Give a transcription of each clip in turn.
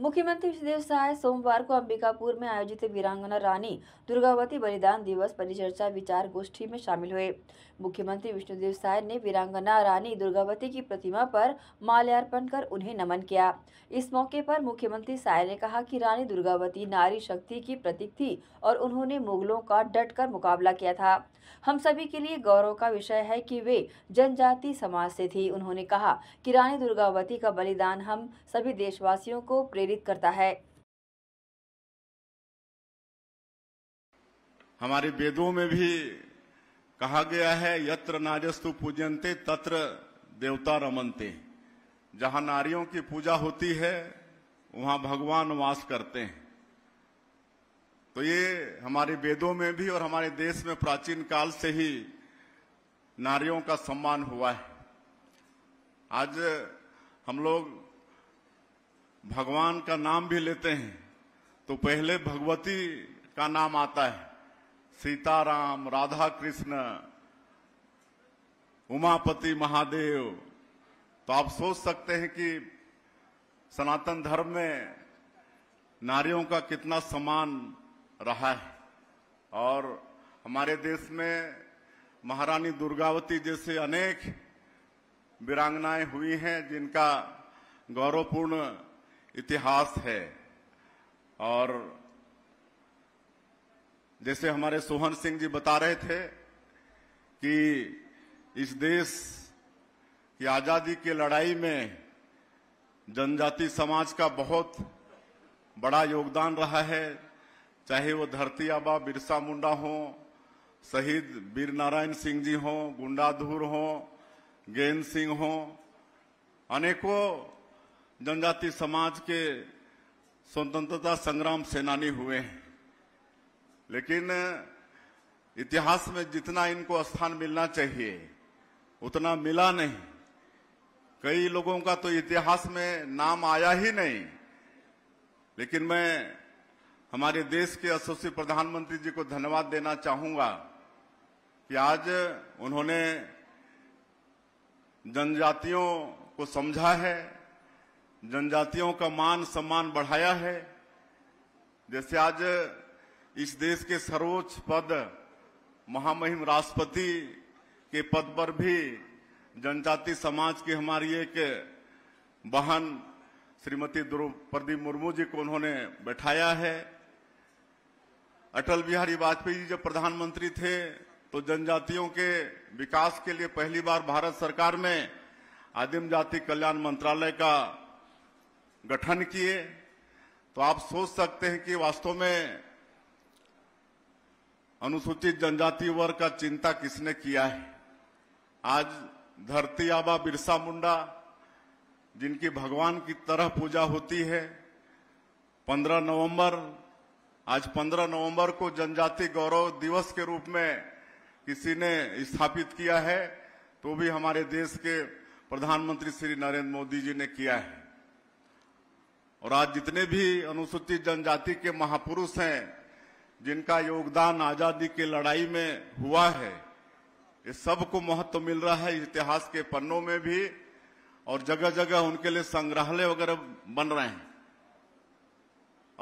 मुख्यमंत्री विष्णुदेव साय सोमवार को अंबिकापुर में आयोजित वीरांगना रानी दुर्गावती बलिदान दिवस परिचर्चा विचार गोष्ठी में शामिल हुए मुख्यमंत्री विष्णुदेव साय ने वीरांगना रानी दुर्गावती की प्रतिमा पर माल्यार्पण कर उन्हें नमन किया इस मौके पर मुख्यमंत्री साय ने कहा कि रानी दुर्गावती नारी शक्ति की प्रतीक थी और उन्होंने मुगलों का डट कर मुकाबला किया था हम सभी के लिए गौरव का विषय है की वे जनजाति समाज से थी उन्होंने कहा की रानी दुर्गावती का बलिदान हम सभी देशवासियों को प्रेरित प्रेरित करता है हमारे वेदों में भी कहा गया है यत्र नारस्तु पूजनते तत्र देवता रमनते जहां नारियों की पूजा होती है वहां भगवान वास करते हैं तो ये हमारे वेदों में भी और हमारे देश में प्राचीन काल से ही नारियों का सम्मान हुआ है आज हम लोग भगवान का नाम भी लेते हैं तो पहले भगवती का नाम आता है सीताराम राधा कृष्ण उमापति महादेव तो आप सोच सकते हैं कि सनातन धर्म में नारियों का कितना सम्मान रहा है और हमारे देश में महारानी दुर्गावती जैसे अनेक वीरांगनाएं हुई हैं जिनका गौरवपूर्ण इतिहास है और जैसे हमारे सोहन सिंह जी बता रहे थे कि इस देश की आजादी की लड़ाई में जनजाति समाज का बहुत बड़ा योगदान रहा है चाहे वो धरती आबा बिरसा मुंडा हो शहीद वीर नारायण सिंह जी हों गुंडाधूर हो गेंद सिंह हो अनेकों जनजाति समाज के स्वतंत्रता संग्राम सेनानी हुए हैं लेकिन इतिहास में जितना इनको स्थान मिलना चाहिए उतना मिला नहीं कई लोगों का तो इतिहास में नाम आया ही नहीं लेकिन मैं हमारे देश के यशस्वी प्रधानमंत्री जी को धन्यवाद देना चाहूंगा कि आज उन्होंने जनजातियों को समझा है जनजातियों का मान सम्मान बढ़ाया है जैसे आज इस देश के सर्वोच्च पद महामहिम राष्ट्रपति के पद पर भी जनजाति समाज की हमारी एक बहन श्रीमती द्रौपदी मुर्मू जी को उन्होंने बैठाया है अटल बिहारी वाजपेयी जी जब प्रधानमंत्री थे तो जनजातियों के विकास के लिए पहली बार भारत सरकार में आदिम जाति कल्याण मंत्रालय का गठन किए तो आप सोच सकते हैं कि वास्तव में अनुसूचित जनजाति वर्ग का चिंता किसने किया है आज धरती आबा बिरसा मुंडा जिनकी भगवान की तरह पूजा होती है 15 नवंबर आज 15 नवंबर को जनजाति गौरव दिवस के रूप में किसी ने स्थापित किया है तो भी हमारे देश के प्रधानमंत्री श्री नरेंद्र मोदी जी ने किया है और आज जितने भी अनुसूचित जनजाति के महापुरुष हैं जिनका योगदान आजादी की लड़ाई में हुआ है ये सबको महत्व मिल रहा है इतिहास के पन्नों में भी और जगह जगह उनके लिए संग्रहालय वगैरह बन रहे हैं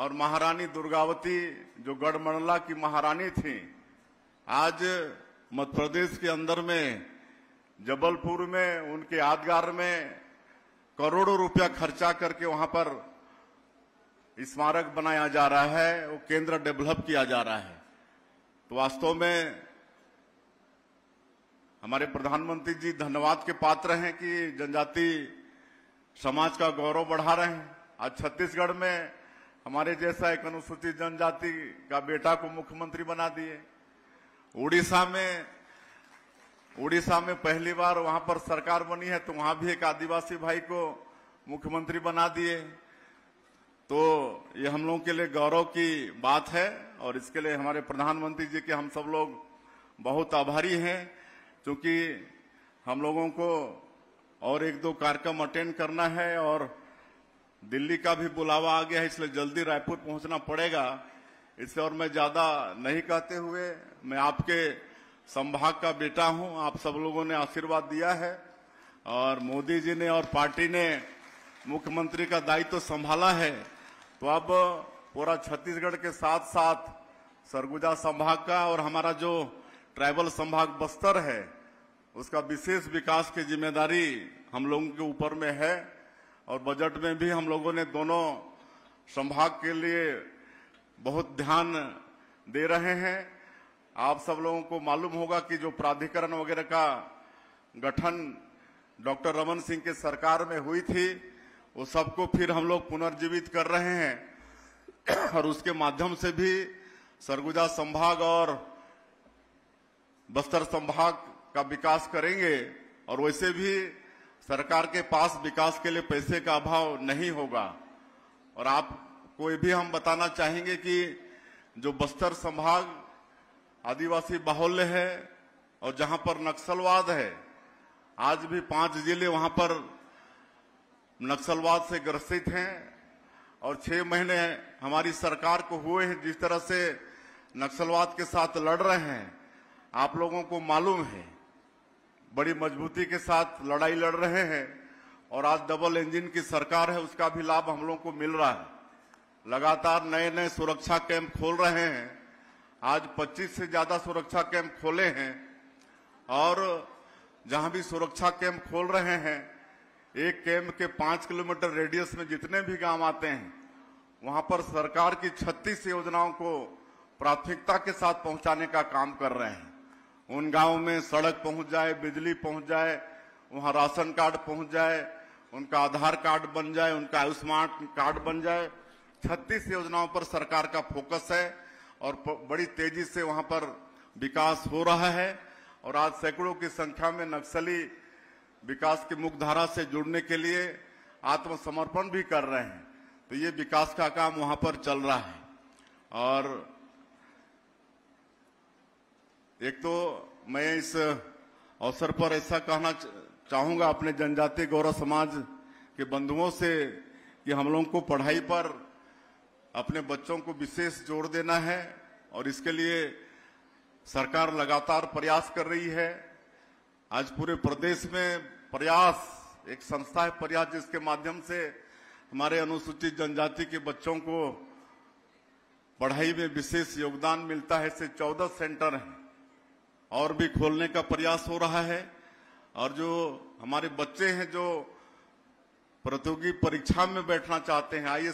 और महारानी दुर्गावती जो गढ़मंडला की महारानी थी आज मध्य प्रदेश के अंदर में जबलपुर में उनके यादगार में करोड़ों रुपया खर्चा करके वहां पर स्मारक बनाया जा रहा है वो केंद्र डेवलप किया जा रहा है तो वास्तव में हमारे प्रधानमंत्री जी धन्यवाद के पात्र हैं कि जनजाति समाज का गौरव बढ़ा रहे हैं आज छत्तीसगढ़ में हमारे जैसा एक अनुसूचित जनजाति का बेटा को मुख्यमंत्री बना दिए उड़ीसा में उड़ीसा में पहली बार वहां पर सरकार बनी है तो वहां भी एक आदिवासी भाई को मुख्यमंत्री बना दिए तो ये हम लोगों के लिए गौरव की बात है और इसके लिए हमारे प्रधानमंत्री जी के हम सब लोग बहुत आभारी हैं क्योंकि हम लोगों को और एक दो कार्यक्रम अटेंड करना है और दिल्ली का भी बुलावा आ गया है इसलिए जल्दी रायपुर पहुंचना पड़ेगा इससे और मैं ज्यादा नहीं कहते हुए मैं आपके संभाग का बेटा हूं आप सब लोगों ने आशीर्वाद दिया है और मोदी जी ने और पार्टी ने मुख्यमंत्री का दायित्व तो संभाला है तो अब पूरा छत्तीसगढ़ के साथ साथ सरगुजा संभाग का और हमारा जो ट्राइबल संभाग बस्तर है उसका विशेष विकास की जिम्मेदारी हम लोगों के ऊपर में है और बजट में भी हम लोगों ने दोनों संभाग के लिए बहुत ध्यान दे रहे हैं आप सब लोगों को मालूम होगा कि जो प्राधिकरण वगैरह का गठन डॉक्टर रमन सिंह के सरकार में हुई थी वो सबको फिर हम लोग पुनर्जीवित कर रहे हैं और उसके माध्यम से भी सरगुजा संभाग और बस्तर संभाग का विकास करेंगे और वैसे भी सरकार के पास विकास के लिए पैसे का अभाव नहीं होगा और आप कोई भी हम बताना चाहेंगे कि जो बस्तर संभाग आदिवासी बाहुल्य है और जहां पर नक्सलवाद है आज भी पांच जिले वहां पर नक्सलवाद से ग्रसित हैं और छह महीने हमारी सरकार को हुए हैं जिस तरह से नक्सलवाद के साथ लड़ रहे हैं आप लोगों को मालूम है बड़ी मजबूती के साथ लड़ाई लड़ रहे हैं और आज डबल इंजन की सरकार है उसका भी लाभ हम लोगों को मिल रहा है लगातार नए नए सुरक्षा कैंप खोल रहे हैं आज 25 से ज्यादा सुरक्षा कैंप खोले हैं और जहां भी सुरक्षा कैंप खोल रहे हैं एक कैंप के पांच किलोमीटर रेडियस में जितने भी गांव आते हैं वहां पर सरकार की छत्तीस योजनाओं को प्राथमिकता के साथ पहुंचाने का काम कर रहे हैं उन गांवों में सड़क पहुंच जाए बिजली पहुंच जाए वहां राशन कार्ड पहुंच जाए उनका आधार कार्ड बन जाए उनका आयुष्मान कार्ड बन जाए छत्तीस योजनाओं पर सरकार का फोकस है और बड़ी तेजी से वहां पर विकास हो रहा है और आज सैकड़ों की संख्या में नक्सली विकास की मुख्यधारा से जुड़ने के लिए आत्मसमर्पण भी कर रहे हैं तो ये विकास का काम वहां पर चल रहा है और एक तो मैं इस अवसर पर ऐसा कहना चाहूंगा अपने जनजातीय गौरव समाज के बंधुओं से कि हम लोगों को पढ़ाई पर अपने बच्चों को विशेष जोर देना है और इसके लिए सरकार लगातार प्रयास कर रही है आज पूरे प्रदेश में प्रयास एक संस्था है प्रयास जिसके माध्यम से हमारे अनुसूचित जनजाति के बच्चों को पढ़ाई में विशेष योगदान मिलता है इससे चौदह सेंटर हैं और भी खोलने का प्रयास हो रहा है और जो हमारे बच्चे हैं जो प्रतियोगी परीक्षा में बैठना चाहते हैं आई